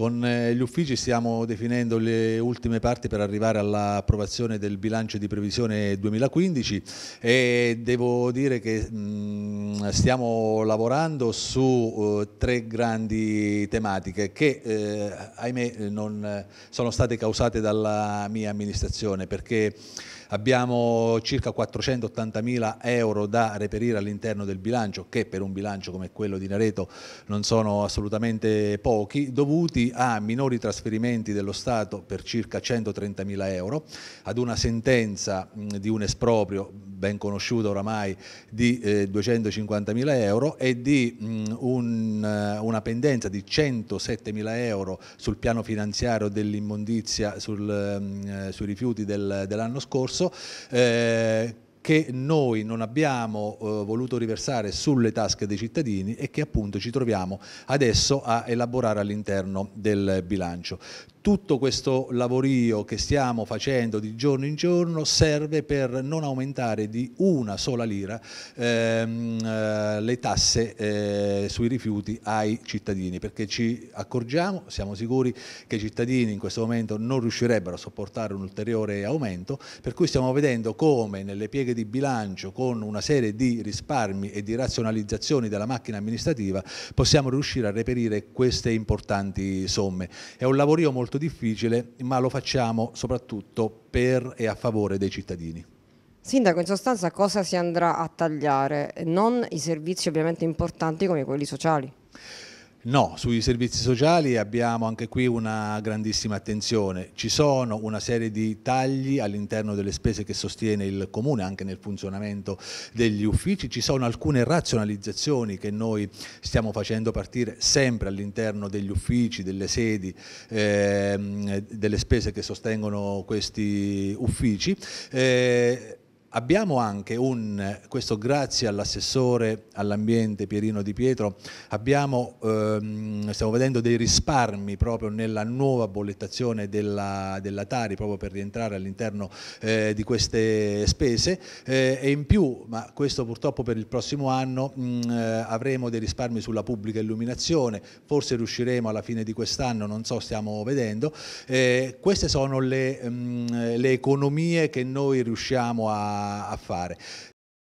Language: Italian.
Con eh, gli uffici stiamo definendo le ultime parti per arrivare all'approvazione del bilancio di previsione 2015 e devo dire che mm, stiamo lavorando su eh, tre grandi tematiche che eh, ahimè non sono state causate dalla mia amministrazione perché abbiamo circa 480 mila euro da reperire all'interno del bilancio, che per un bilancio come quello di Nareto non sono assolutamente pochi, dovuti a minori trasferimenti dello Stato per circa 130 mila euro, ad una sentenza di un esproprio ben conosciuto oramai di 250 eh, mila euro e di un, eh, una pendenza di 107 mila euro sul piano finanziario dell'immondizia sul, eh, sui rifiuti del, dell'anno scorso scorso, eh, che noi non abbiamo eh, voluto riversare sulle tasche dei cittadini e che appunto ci troviamo adesso a elaborare all'interno del bilancio tutto questo lavorio che stiamo facendo di giorno in giorno serve per non aumentare di una sola lira ehm, eh, le tasse eh, sui rifiuti ai cittadini, perché ci accorgiamo, siamo sicuri che i cittadini in questo momento non riuscirebbero a sopportare un ulteriore aumento, per cui stiamo vedendo come nelle pieghe di bilancio con una serie di risparmi e di razionalizzazioni della macchina amministrativa possiamo riuscire a reperire queste importanti somme. È un lavorio molto molto difficile, ma lo facciamo soprattutto per e a favore dei cittadini. Sindaco, in sostanza cosa si andrà a tagliare? Non i servizi ovviamente importanti come quelli sociali. No, sui servizi sociali abbiamo anche qui una grandissima attenzione. Ci sono una serie di tagli all'interno delle spese che sostiene il Comune, anche nel funzionamento degli uffici. Ci sono alcune razionalizzazioni che noi stiamo facendo partire sempre all'interno degli uffici, delle sedi, eh, delle spese che sostengono questi uffici. Eh, Abbiamo anche un, questo grazie all'assessore all'ambiente Pierino Di Pietro, abbiamo, ehm, stiamo vedendo dei risparmi proprio nella nuova bollettazione della, della Tari, proprio per rientrare all'interno eh, di queste spese eh, e in più, ma questo purtroppo per il prossimo anno, mh, mm, eh, avremo dei risparmi sulla pubblica illuminazione, forse riusciremo alla fine di quest'anno, non so, stiamo vedendo. Eh, queste sono le, mh, mm, le economie che noi riusciamo a a, fare.